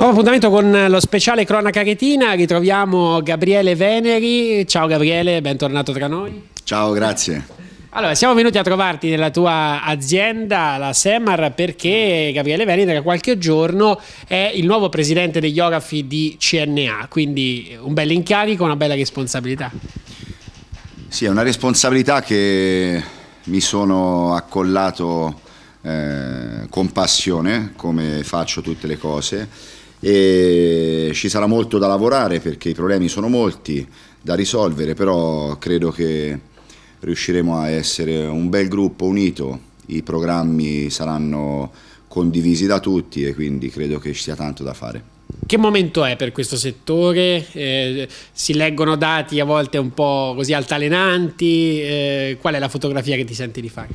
Nuovo appuntamento con lo speciale Cronaca Retina, ritroviamo Gabriele Veneri. Ciao Gabriele, bentornato tra noi. Ciao, grazie. Allora, siamo venuti a trovarti nella tua azienda, la Semar, perché Gabriele Veneri da qualche giorno è il nuovo presidente degli Orafi di CNA, quindi un bel incarico, una bella responsabilità. Sì, è una responsabilità che mi sono accollato eh, con passione, come faccio tutte le cose e ci sarà molto da lavorare perché i problemi sono molti da risolvere, però credo che riusciremo a essere un bel gruppo unito, i programmi saranno condivisi da tutti e quindi credo che ci sia tanto da fare. Che momento è per questo settore? Eh, si leggono dati a volte un po' così altalenanti, eh, qual è la fotografia che ti senti di fare?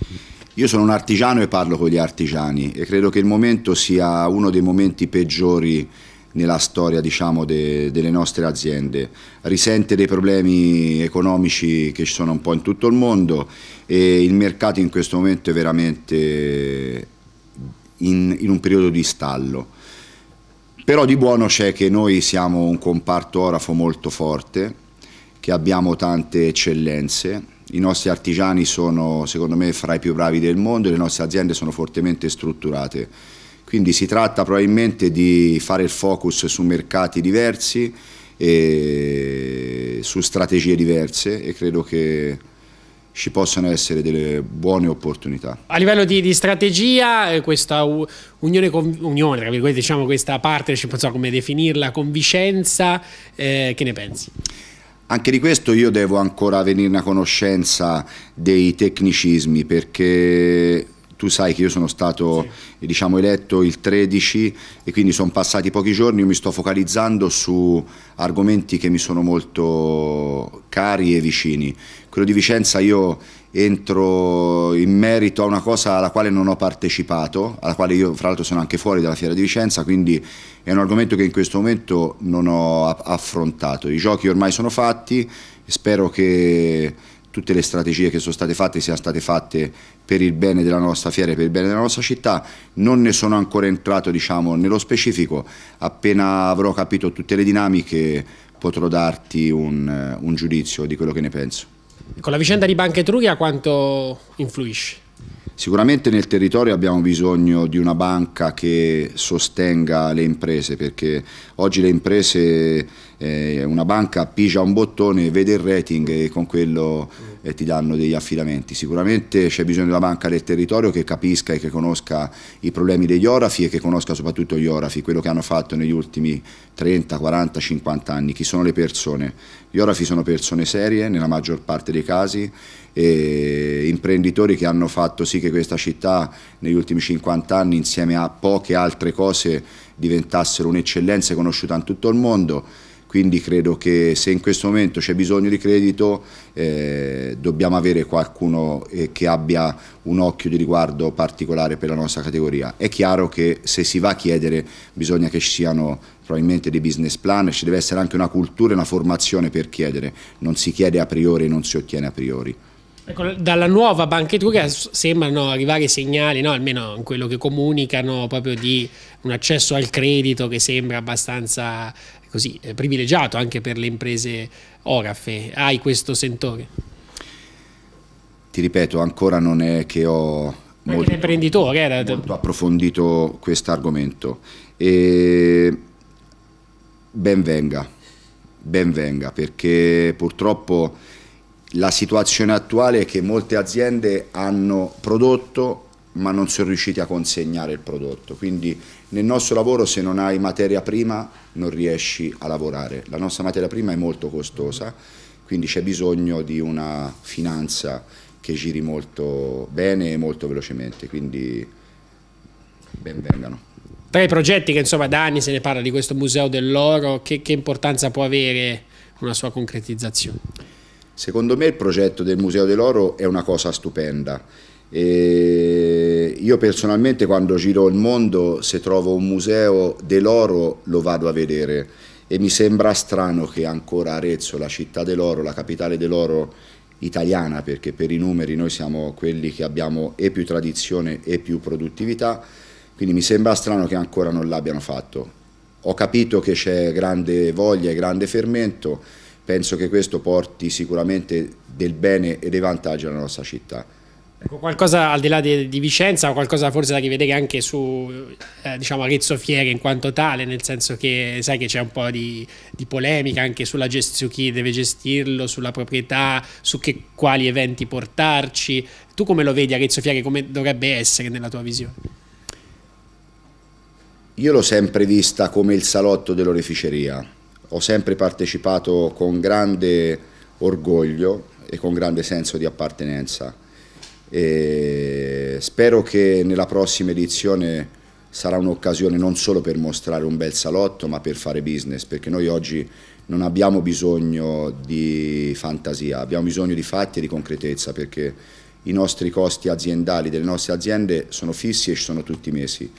Io sono un artigiano e parlo con gli artigiani e credo che il momento sia uno dei momenti peggiori nella storia diciamo, de, delle nostre aziende. Risente dei problemi economici che ci sono un po' in tutto il mondo e il mercato in questo momento è veramente in, in un periodo di stallo. Però di buono c'è che noi siamo un comparto orafo molto forte, che abbiamo tante eccellenze i nostri artigiani sono secondo me fra i più bravi del mondo e le nostre aziende sono fortemente strutturate. Quindi si tratta probabilmente di fare il focus su mercati diversi e su strategie diverse e credo che ci possano essere delle buone opportunità. A livello di, di strategia, eh, questa unione, con, unione diciamo questa partnership, non so come definirla, con Vicenza, eh, che ne pensi? Anche di questo io devo ancora venire a conoscenza dei tecnicismi perché tu sai che io sono stato sì. Eh, diciamo, eletto il 13 e quindi sono passati pochi giorni, io mi sto focalizzando su argomenti che mi sono molto cari e vicini. Quello di Vicenza io entro in merito a una cosa alla quale non ho partecipato, alla quale io fra l'altro sono anche fuori dalla Fiera di Vicenza, quindi è un argomento che in questo momento non ho affrontato. I giochi ormai sono fatti, spero che tutte le strategie che sono state fatte siano state fatte per il bene della nostra fiera e per il bene della nostra città. Non ne sono ancora entrato diciamo, nello specifico, appena avrò capito tutte le dinamiche potrò darti un, un giudizio di quello che ne penso. Con la vicenda di Banca Etruria quanto influisce? Sicuramente nel territorio abbiamo bisogno di una banca che sostenga le imprese perché oggi le imprese eh, una banca pigia un bottone, vede il rating e con quello eh, ti danno degli affidamenti. Sicuramente c'è bisogno di una banca del territorio che capisca e che conosca i problemi degli orafi e che conosca soprattutto gli orafi, quello che hanno fatto negli ultimi 30, 40, 50 anni, chi sono le persone. Gli orafi sono persone serie nella maggior parte dei casi, imprenditori che hanno fatto sì che questa città negli ultimi 50 anni insieme a poche altre cose diventassero un'eccellenza conosciuta in tutto il mondo quindi credo che se in questo momento c'è bisogno di credito eh, dobbiamo avere qualcuno eh, che abbia un occhio di riguardo particolare per la nostra categoria. È chiaro che se si va a chiedere bisogna che ci siano probabilmente dei business plan, ci deve essere anche una cultura e una formazione per chiedere, non si chiede a priori e non si ottiene a priori. Ecco, dalla nuova Banca Etruria sembrano arrivare segnali, no? almeno in quello che comunicano, proprio di un accesso al credito che sembra abbastanza così eh, privilegiato anche per le imprese orafe. Hai questo sentore? Ti ripeto, ancora non è che ho molto, imprenditore, era... Eh, molto approfondito questo argomento. E ben venga, ben venga, perché purtroppo la situazione attuale è che molte aziende hanno prodotto ma non sono riusciti a consegnare il prodotto. Quindi nel nostro lavoro se non hai materia prima non riesci a lavorare. La nostra materia prima è molto costosa, quindi c'è bisogno di una finanza che giri molto bene e molto velocemente, quindi benvengano. Tra i progetti che insomma da anni se ne parla di questo Museo dell'Oro, che, che importanza può avere una sua concretizzazione? Secondo me il progetto del Museo dell'Oro è una cosa stupenda e io personalmente quando giro il mondo, se trovo un museo dell'oro lo vado a vedere e mi sembra strano che ancora Arezzo, la città dell'oro, la capitale dell'oro italiana, perché per i numeri noi siamo quelli che abbiamo e più tradizione e più produttività, quindi mi sembra strano che ancora non l'abbiano fatto. Ho capito che c'è grande voglia e grande fermento, penso che questo porti sicuramente del bene e dei vantaggi alla nostra città. Ecco, qualcosa al di là di, di, Vicenza, qualcosa forse da rivedere anche su eh, diciamo Arezzo Fiere in quanto tale, nel senso che sai che c'è un po' di, di polemica anche sulla gest- su chi deve gestirlo, sulla proprietà, su che, quali eventi portarci. Tu come lo vedi Arezzo Fiere, come dovrebbe essere nella tua visione? Io l'ho sempre vista come il salotto dell'oreficeria, ho sempre partecipato con grande orgoglio e con grande senso di appartenenza e spero che nella prossima edizione sarà un'occasione non solo per mostrare un bel salotto ma per fare business perché noi oggi non abbiamo bisogno di fantasia, abbiamo bisogno di fatti e di concretezza perché i nostri costi aziendali delle nostre aziende sono fissi e ci sono tutti i mesi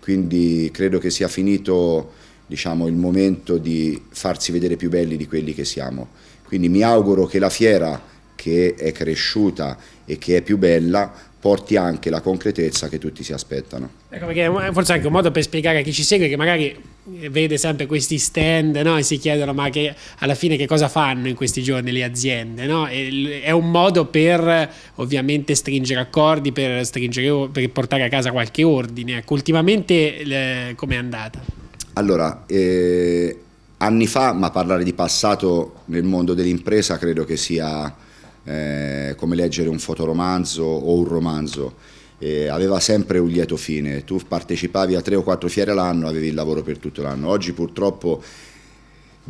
quindi credo che sia finito diciamo, il momento di farsi vedere più belli di quelli che siamo quindi mi auguro che la fiera che è cresciuta e che è più bella porti anche la concretezza che tutti si aspettano. Ecco perché forse anche un modo per spiegare a chi ci segue che magari eh, vede sempre questi stand no? e si chiedono ma che alla fine che cosa fanno in questi giorni le aziende no? è un modo per ovviamente stringere accordi per, stringere, per portare a casa qualche ordine ecco, ultimamente come è andata? Allora eh, anni fa ma parlare di passato nel mondo dell'impresa credo che sia eh, come leggere un fotoromanzo o un romanzo. Eh, aveva sempre un lieto fine, tu partecipavi a tre o quattro fiere all'anno, avevi il lavoro per tutto l'anno. Oggi purtroppo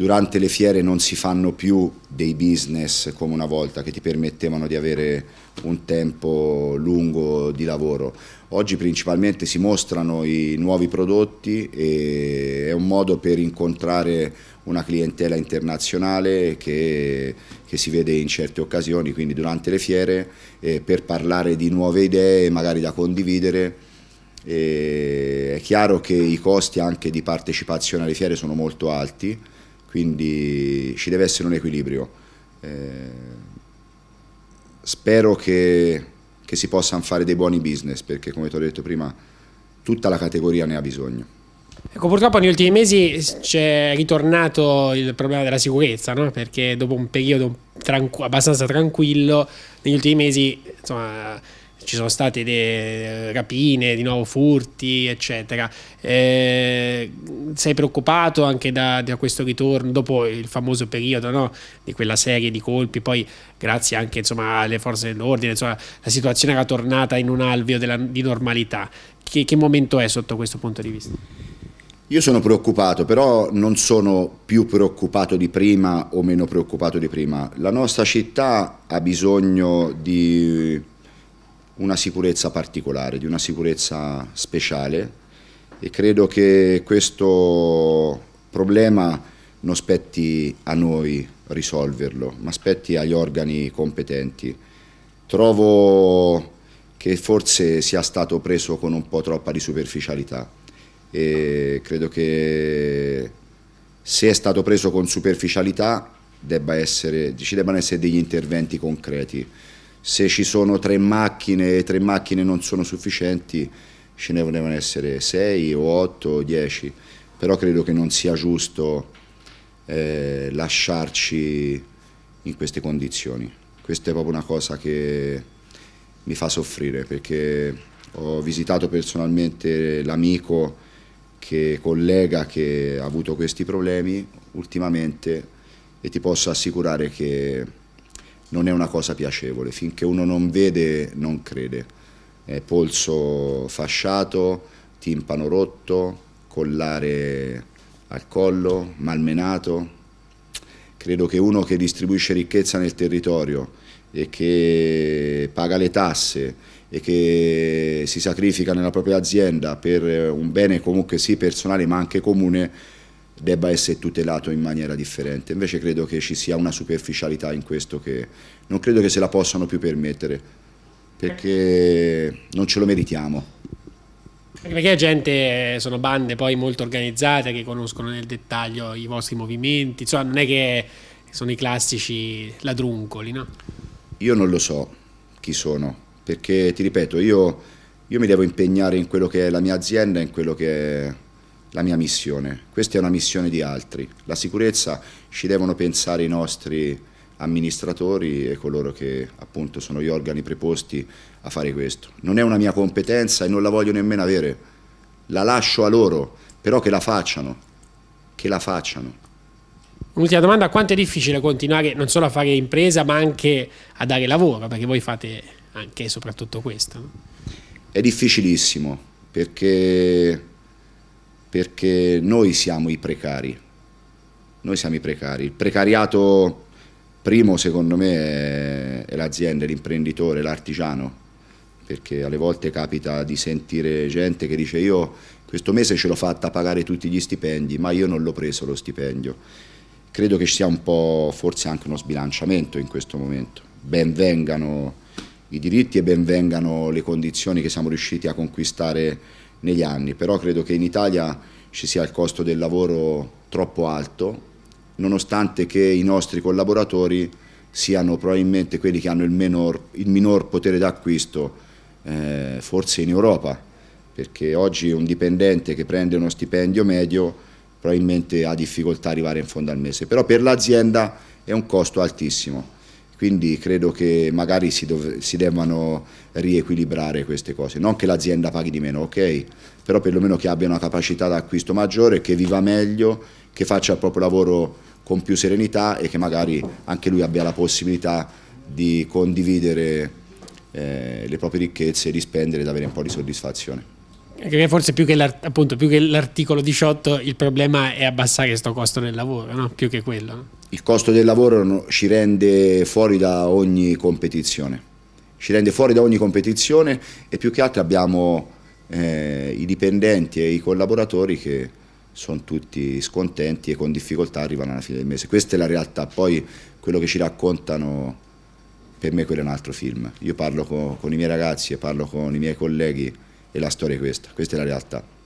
Durante le fiere non si fanno più dei business come una volta che ti permettevano di avere un tempo lungo di lavoro. Oggi principalmente si mostrano i nuovi prodotti e è un modo per incontrare una clientela internazionale che, che si vede in certe occasioni, quindi durante le fiere, eh, per parlare di nuove idee magari da condividere. E è chiaro che i costi anche di partecipazione alle fiere sono molto alti, quindi ci deve essere un equilibrio. Eh, spero che, che si possano fare dei buoni business perché come ti ho detto prima tutta la categoria ne ha bisogno. Ecco, purtroppo negli ultimi mesi c'è ritornato il problema della sicurezza, no? perché dopo un periodo tranqu abbastanza tranquillo, negli ultimi mesi insomma, ci sono state de, rapine, di nuovo furti, eccetera. Eh, sei preoccupato anche da, da, questo ritorno dopo il famoso periodo no? di quella serie di colpi, poi grazie anche insomma, alle forze dell'ordine, insomma, la situazione era tornata in un alveo della, di normalità. Che, che momento è sotto questo punto di vista? Io sono preoccupato, però non sono più preoccupato di prima o meno preoccupato di prima. La nostra città ha bisogno di una sicurezza particolare, di una sicurezza speciale e credo che questo problema non spetti a noi risolverlo, ma spetti agli organi competenti. Trovo che forse sia stato preso con un po' troppa di superficialità e credo che se è stato preso con superficialità debba essere, ci debbano essere degli interventi concreti se ci sono tre macchine e tre macchine non sono sufficienti, ce ne volevano essere sei o otto o dieci, però credo che non sia giusto eh, lasciarci in queste condizioni. Questa è proprio una cosa che mi fa soffrire perché ho visitato personalmente l'amico che collega che ha avuto questi problemi ultimamente e ti posso assicurare che non è una cosa piacevole, finché uno non vede non crede. È polso fasciato, timpano rotto, collare al collo, malmenato. Credo che uno che distribuisce ricchezza nel territorio e che paga le tasse e che si sacrifica nella propria azienda per un bene comunque sì personale ma anche comune debba essere tutelato in maniera differente. Invece credo che ci sia una superficialità in questo che non credo che se la possano più permettere, perché non ce lo meritiamo. Perché la gente eh, sono bande poi molto organizzate che conoscono nel dettaglio i vostri movimenti, insomma non è che sono i classici ladruncoli, no? Io non lo so chi sono, perché ti ripeto, io, io mi devo impegnare in quello che è la mia azienda, in quello che è la mia missione, questa è una missione di altri. La sicurezza ci devono pensare i nostri amministratori e coloro che appunto sono gli organi preposti a fare questo. Non è una mia competenza e non la voglio nemmeno avere, la lascio a loro, però che la facciano, che la facciano. Un'ultima domanda, quanto è difficile continuare non solo a fare impresa ma anche a dare lavoro, perché voi fate anche e soprattutto questo? È difficilissimo perché perché noi siamo i precari, noi siamo i precari. Il precariato primo secondo me è l'azienda, l'imprenditore, l'artigiano, perché alle volte capita di sentire gente che dice io questo mese ce l'ho fatta pagare tutti gli stipendi, ma io non l'ho preso lo stipendio. Credo che ci sia un po' forse anche uno sbilanciamento in questo momento. Ben vengano i diritti e ben vengano le condizioni che siamo riusciti a conquistare negli anni, però credo che in Italia ci sia il costo del lavoro troppo alto, nonostante che i nostri collaboratori siano probabilmente quelli che hanno il, menor, il minor potere d'acquisto, eh, forse in Europa, perché oggi un dipendente che prende uno stipendio medio probabilmente ha difficoltà a arrivare in fondo al mese, però per l'azienda è un costo altissimo quindi credo che magari si, si debbano riequilibrare queste cose, non che l'azienda paghi di meno, ok? Però perlomeno che abbia una capacità d'acquisto maggiore, che viva meglio, che faccia il proprio lavoro con più serenità e che magari anche lui abbia la possibilità di condividere eh, le proprie ricchezze di spendere di avere un po' di soddisfazione forse più che, appunto, più che, l'articolo 18 il problema è abbassare questo costo del lavoro, no? più che quello. Il costo del lavoro ci rende fuori da ogni competizione, ci rende fuori da ogni competizione e più che altro abbiamo eh, i dipendenti e i collaboratori che sono tutti scontenti e con difficoltà arrivano alla fine del mese. Questa è la realtà, poi quello che ci raccontano per me quello è un altro film. Io parlo con, con i miei ragazzi e parlo con i miei colleghi e la storia è questa, questa è la realtà.